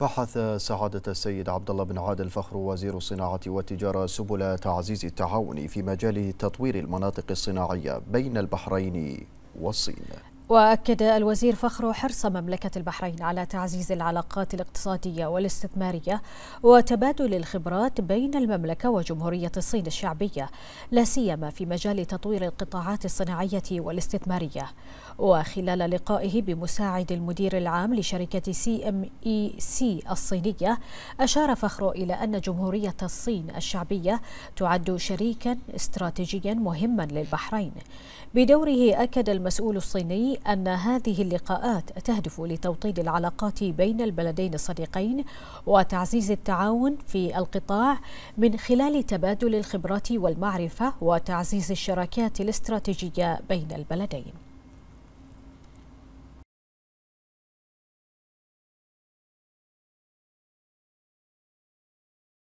بحث سعادة السيد عبد الله بن عادل فخر وزير الصناعة والتجارة سبل تعزيز التعاون في مجال تطوير المناطق الصناعية بين البحرين والصين وأكد الوزير فخر حرص مملكة البحرين على تعزيز العلاقات الاقتصادية والاستثمارية وتبادل الخبرات بين المملكة وجمهورية الصين الشعبية لا سيما في مجال تطوير القطاعات الصناعية والاستثمارية وخلال لقائه بمساعد المدير العام لشركة سي ام اي سي الصينية أشار فخر إلى أن جمهورية الصين الشعبية تعد شريكا استراتيجيا مهما للبحرين بدوره أكد المسؤول الصيني أن هذه اللقاءات تهدف لتوطيد العلاقات بين البلدين الصديقين وتعزيز التعاون في القطاع من خلال تبادل الخبرات والمعرفة وتعزيز الشراكات الاستراتيجية بين البلدين